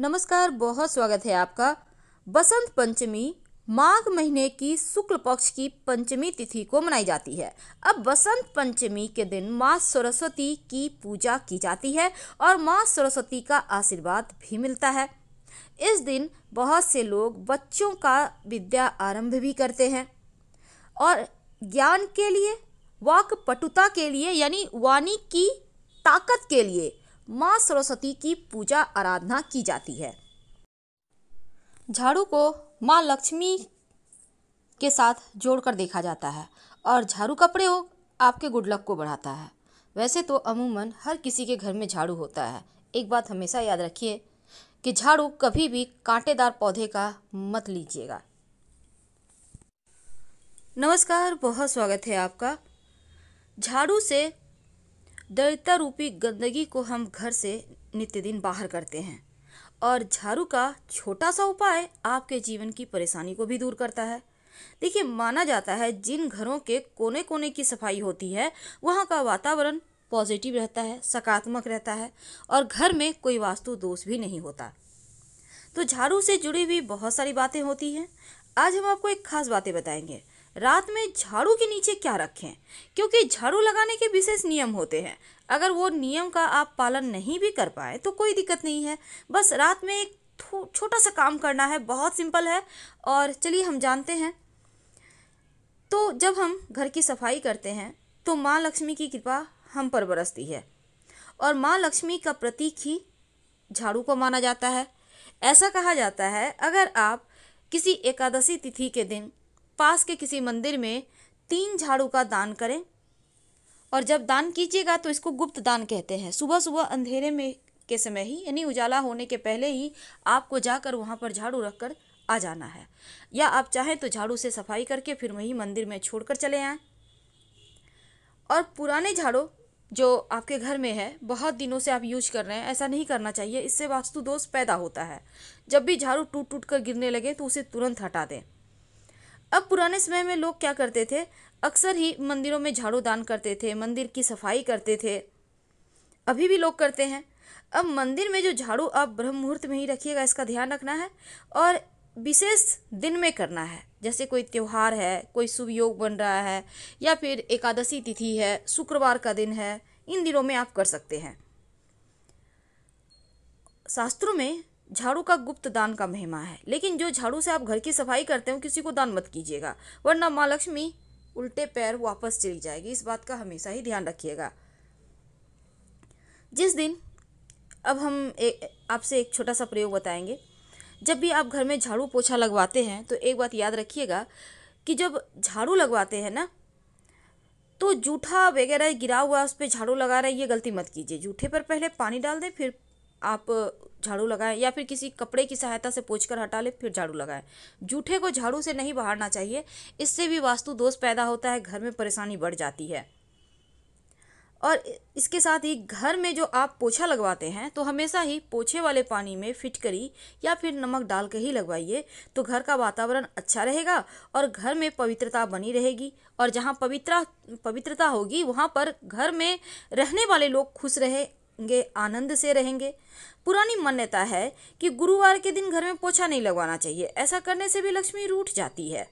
नमस्कार बहुत स्वागत है आपका बसंत पंचमी माघ महीने की शुक्ल पक्ष की पंचमी तिथि को मनाई जाती है अब बसंत पंचमी के दिन माँ सरस्वती की पूजा की जाती है और माँ सरस्वती का आशीर्वाद भी मिलता है इस दिन बहुत से लोग बच्चों का विद्या आरंभ भी करते हैं और ज्ञान के लिए वाक पटुता के लिए यानी वाणी की ताकत के लिए माँ सरस्वती की पूजा आराधना की जाती है झाड़ू को माँ लक्ष्मी के साथ जोड़कर देखा जाता है और झाड़ू का प्रयोग आपके गुड लक को बढ़ाता है वैसे तो अमूमन हर किसी के घर में झाड़ू होता है एक बात हमेशा याद रखिए कि झाड़ू कभी भी कांटेदार पौधे का मत लीजिएगा नमस्कार बहुत स्वागत है आपका झाड़ू से दरिद्रता रूपी गंदगी को हम घर से नित्यदिन बाहर करते हैं और झाड़ू का छोटा सा उपाय आपके जीवन की परेशानी को भी दूर करता है देखिए माना जाता है जिन घरों के कोने कोने की सफाई होती है वहाँ का वातावरण पॉजिटिव रहता है सकारात्मक रहता है और घर में कोई वास्तु दोष भी नहीं होता तो झाड़ू से जुड़ी हुई बहुत सारी बातें होती हैं आज हम आपको एक खास बातें बताएंगे रात में झाड़ू के नीचे क्या रखें क्योंकि झाड़ू लगाने के विशेष नियम होते हैं अगर वो नियम का आप पालन नहीं भी कर पाए तो कोई दिक्कत नहीं है बस रात में एक छोटा सा काम करना है बहुत सिंपल है और चलिए हम जानते हैं तो जब हम घर की सफाई करते हैं तो माँ लक्ष्मी की कृपा हम पर बरसती है और माँ लक्ष्मी का प्रतीक ही झाड़ू को माना जाता है ऐसा कहा जाता है अगर आप किसी एकादशी तिथि के दिन पास के किसी मंदिर में तीन झाड़ू का दान करें और जब दान कीजिएगा तो इसको गुप्त दान कहते हैं सुबह सुबह अंधेरे में के समय ही यानी उजाला होने के पहले ही आपको जाकर वहाँ पर झाड़ू रख कर आ जाना है या आप चाहें तो झाड़ू से सफाई करके फिर वहीं मंदिर में छोड़ कर चले आएँ और पुराने झाड़ू जो आपके घर में है बहुत दिनों से आप यूज कर रहे हैं ऐसा नहीं करना चाहिए इससे वास्तु दोष पैदा होता है जब भी झाड़ू टूट टूट कर गिरने लगे तो उसे तुरंत हटा दें अब पुराने समय में लोग क्या करते थे अक्सर ही मंदिरों में झाड़ू दान करते थे मंदिर की सफाई करते थे अभी भी लोग करते हैं अब मंदिर में जो झाड़ू आप ब्रह्म मुहूर्त में ही रखिएगा इसका ध्यान रखना है और विशेष दिन में करना है जैसे कोई त्यौहार है कोई शुभ योग बन रहा है या फिर एकादशी तिथि है शुक्रवार का दिन है इन दिनों में आप कर सकते हैं शास्त्रों में झाड़ू का गुप्त दान का महिमा है लेकिन जो झाड़ू से आप घर की सफाई करते हो किसी को दान मत कीजिएगा वरना माँ लक्ष्मी उल्टे पैर वापस चली जाएगी इस बात का हमेशा ही ध्यान रखिएगा जिस दिन अब हम आपसे एक छोटा सा प्रयोग बताएंगे जब भी आप घर में झाड़ू पोछा लगवाते हैं तो एक बात याद रखिएगा कि जब झाड़ू लगवाते हैं ना तो जूठा वगैरह गिरा हुआ उस पर झाड़ू लगा रहे ये गलती मत कीजिए जूठे पर पहले पानी डाल दें फिर आप झाड़ू लगाएं या फिर किसी कपड़े की सहायता से पोछ कर हटा लें फिर झाड़ू लगाएं जूठे को झाड़ू से नहीं बहारना चाहिए इससे भी वास्तु दोष पैदा होता है घर में परेशानी बढ़ जाती है और इसके साथ ही घर में जो आप पोछा लगवाते हैं तो हमेशा ही पोछे वाले पानी में फिटकरी या फिर नमक डाल के ही लगवाइए तो घर का वातावरण अच्छा रहेगा और घर में पवित्रता बनी रहेगी और जहाँ पवित्रा पवित्रता होगी वहाँ पर घर में रहने वाले लोग खुश रहे रहेंगे आनंद से रहेंगे पुरानी मान्यता है कि गुरुवार के दिन घर में पोछा नहीं लगवाना चाहिए ऐसा करने से भी लक्ष्मी रूठ जाती है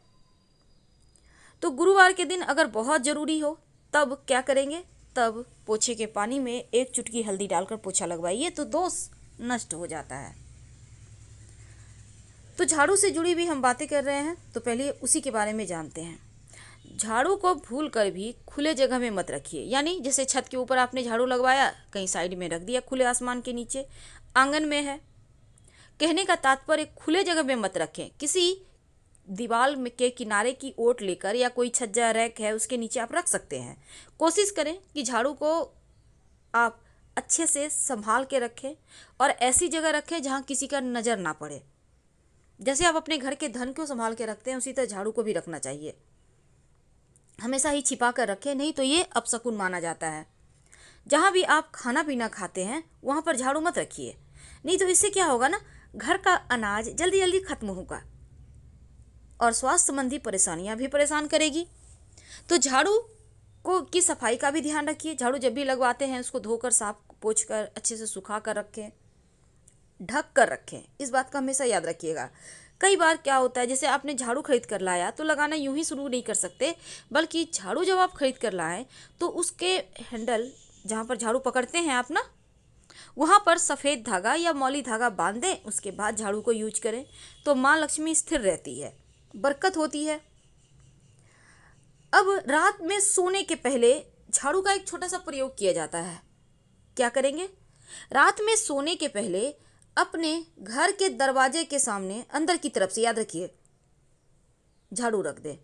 तो गुरुवार के दिन अगर बहुत ज़रूरी हो तब क्या करेंगे तब पोछे के पानी में एक चुटकी हल्दी डालकर पोछा लगवाइए तो दोष नष्ट हो जाता है तो झाड़ू से जुड़ी भी हम बातें कर रहे हैं तो पहले उसी के बारे में जानते हैं झाड़ू को भूल कर भी खुले जगह में मत रखिए यानी जैसे छत के ऊपर आपने झाड़ू लगवाया कहीं साइड में रख दिया खुले आसमान के नीचे आंगन में है कहने का तात्पर्य खुले जगह में मत रखें किसी दीवार में के किनारे की ओट लेकर या कोई छज्जा रैक है उसके नीचे आप रख सकते हैं कोशिश करें कि झाड़ू को आप अच्छे से संभाल के रखें और ऐसी जगह रखें जहाँ किसी का नज़र ना पड़े जैसे आप अपने घर के धन को संभाल के रखते हैं उसी तरह झाड़ू को भी रखना चाहिए हमेशा ही छिपा कर रखें नहीं तो ये अपशकुन माना जाता है जहाँ भी आप खाना पीना खाते हैं वहाँ पर झाड़ू मत रखिए नहीं तो इससे क्या होगा ना घर का अनाज जल्दी जल्दी खत्म होगा और स्वास्थ्य संबंधी परेशानियाँ भी परेशान करेगी तो झाड़ू को की सफाई का भी ध्यान रखिए झाड़ू जब भी लगवाते हैं उसको धोकर साफ पोछ कर अच्छे से सुखा कर रखें ढक कर रखें इस बात का हमेशा याद रखिएगा कई बार क्या होता है जैसे आपने झाड़ू खरीद कर लाया तो लगाना यूँ ही शुरू नहीं कर सकते बल्कि झाड़ू जब आप खरीद कर लाएं तो उसके हैंडल जहाँ पर झाड़ू पकड़ते हैं आप ना वहाँ पर सफ़ेद धागा या मौली धागा बांध दें उसके बाद झाड़ू को यूज करें तो माँ लक्ष्मी स्थिर रहती है बरकत होती है अब रात में सोने के पहले झाड़ू का एक छोटा सा प्रयोग किया जाता है क्या करेंगे रात में सोने के पहले अपने घर के दरवाजे के सामने अंदर की तरफ से याद रखिए झाड़ू रख दें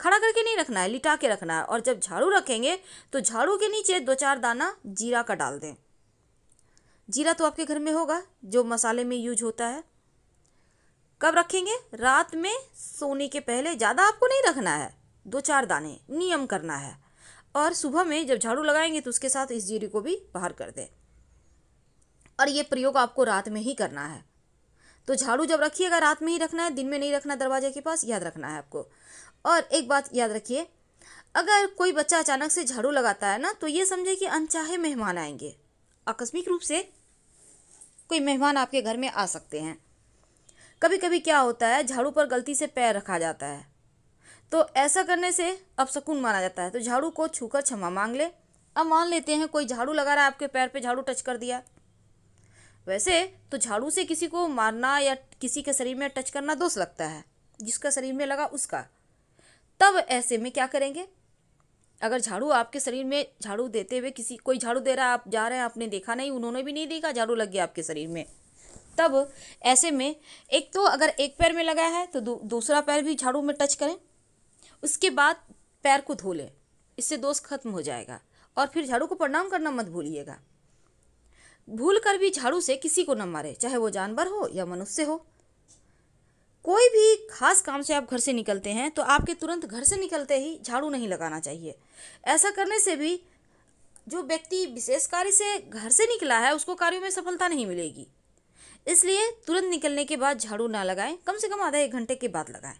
खड़ा करके नहीं रखना है लिटा के रखना है और जब झाड़ू रखेंगे तो झाड़ू के नीचे दो चार दाना जीरा का डाल दें जीरा तो आपके घर में होगा जो मसाले में यूज होता है कब रखेंगे रात में सोने के पहले ज़्यादा आपको नहीं रखना है दो चार दाने नियम करना है और सुबह में जब झाड़ू लगाएंगे तो उसके साथ इस जीरे को भी बाहर कर दें और ये प्रयोग आपको रात में ही करना है तो झाड़ू जब रखिएगा रात में ही रखना है दिन में नहीं रखना दरवाजे के पास याद रखना है आपको और एक बात याद रखिए अगर कोई बच्चा अचानक से झाड़ू लगाता है ना तो ये समझे कि अनचाहे मेहमान आएंगे आकस्मिक रूप से कोई मेहमान आपके घर में आ सकते हैं कभी कभी क्या होता है झाड़ू पर गलती से पैर रखा जाता है तो ऐसा करने से अब सुकून माना जाता है तो झाड़ू को छूकर क्षमा मांग ले अब मान लेते हैं कोई झाड़ू लगा रहा है आपके पैर पे झाड़ू टच कर दिया वैसे तो झाड़ू से किसी को मारना या किसी के शरीर में टच करना दोष लगता है जिसका शरीर में लगा उसका तब ऐसे में क्या करेंगे अगर झाड़ू आपके शरीर में झाड़ू देते हुए किसी कोई झाड़ू दे रहा है आप जा रहे हैं आपने देखा नहीं उन्होंने भी नहीं देखा झाड़ू लग गया आपके शरीर में तब ऐसे में एक तो अगर एक पैर में लगा है तो दू, दूसरा पैर भी झाड़ू में टच करें उसके बाद पैर को धो लें इससे दोष खत्म हो जाएगा और फिर झाड़ू को प्रणाम करना मत भूलिएगा भूल कर भी झाड़ू से किसी को न मारे चाहे वो जानवर हो या मनुष्य हो कोई भी खास काम से आप घर से निकलते हैं तो आपके तुरंत घर से निकलते ही झाड़ू नहीं लगाना चाहिए ऐसा करने से भी जो व्यक्ति विशेष कार्य से घर से निकला है उसको कार्यों में सफलता नहीं मिलेगी इसलिए तुरंत निकलने के बाद झाड़ू ना लगाएं कम से कम आधा एक घंटे के बाद लगाएं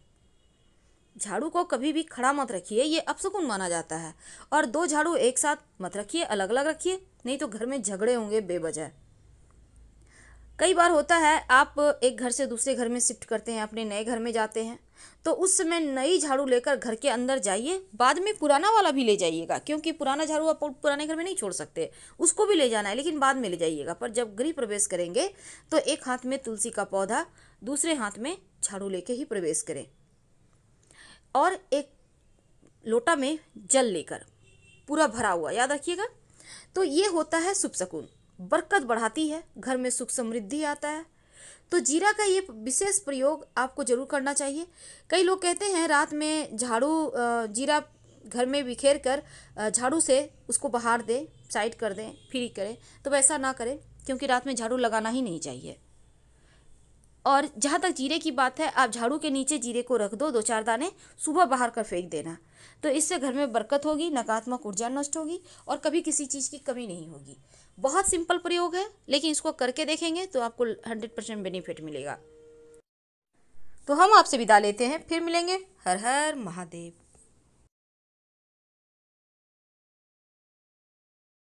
झाड़ू को कभी भी खड़ा मत रखिए ये अपसुकुन माना जाता है और दो झाड़ू एक साथ मत रखिए अलग अलग रखिए नहीं तो घर में झगड़े होंगे बेबजह कई बार होता है आप एक घर से दूसरे घर में शिफ्ट करते हैं अपने नए घर में जाते हैं तो उस समय नई झाड़ू लेकर घर के अंदर जाइए बाद में पुराना वाला भी ले जाइएगा क्योंकि पुराना झाड़ू आप पुराने घर में नहीं छोड़ सकते उसको भी ले जाना है लेकिन बाद में ले जाइएगा पर जब गृह प्रवेश करेंगे तो एक हाथ में तुलसी का पौधा दूसरे हाथ में झाड़ू लेके ही प्रवेश करें और एक लोटा में जल लेकर पूरा भरा हुआ याद रखिएगा तो ये होता है सुख सुकून बरकत बढ़ाती है घर में सुख समृद्धि आता है तो जीरा का ये विशेष प्रयोग आपको जरूर करना चाहिए कई लोग कहते हैं रात में झाड़ू जीरा घर में बिखेर कर झाड़ू से उसको बाहर दें साइड कर दें फ्री करें तो वैसा ना करें क्योंकि रात में झाड़ू लगाना ही नहीं चाहिए और जहाँ तक जीरे की बात है आप झाड़ू के नीचे जीरे को रख दो दो चार दाने सुबह बाहर कर फेंक देना तो इससे घर में बरकत होगी नकारात्मक ऊर्जा नष्ट होगी और कभी किसी चीज़ की कमी नहीं होगी बहुत सिंपल प्रयोग है लेकिन इसको करके देखेंगे तो आपको हंड्रेड परसेंट बेनिफिट मिलेगा तो हम आपसे विदा लेते हैं फिर मिलेंगे हर हर महादेव